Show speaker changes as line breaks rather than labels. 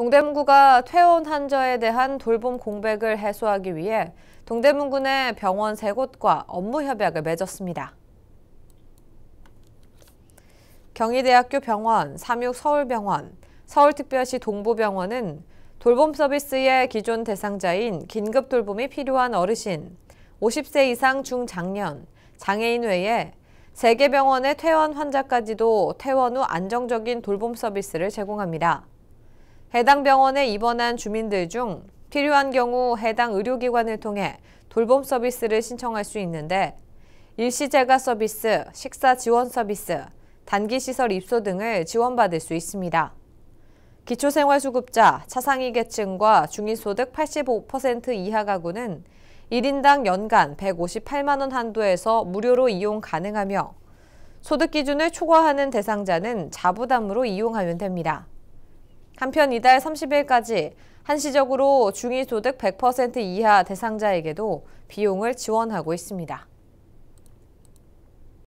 동대문구가 퇴원 환자에 대한 돌봄 공백을 해소하기 위해 동대문구 내 병원 세 곳과 업무 협약을 맺었습니다. 경희대학교 병원, 삼육서울병원, 서울특별시 동부병원은 돌봄 서비스의 기존 대상자인 긴급 돌봄이 필요한 어르신, 50세 이상 중장년, 장애인 외에 세개 병원의 퇴원 환자까지도 퇴원 후 안정적인 돌봄 서비스를 제공합니다. 해당 병원에 입원한 주민들 중 필요한 경우 해당 의료기관을 통해 돌봄 서비스를 신청할 수 있는데 일시재가 서비스, 식사 지원 서비스, 단기시설 입소 등을 지원받을 수 있습니다. 기초생활수급자, 차상위 계층과 중위소득 85% 이하 가구는 1인당 연간 158만 원 한도에서 무료로 이용 가능하며 소득 기준을 초과하는 대상자는 자부담으로 이용하면 됩니다. 한편 이달 30일까지 한시적으로 중위소득 100% 이하 대상자에게도 비용을 지원하고 있습니다.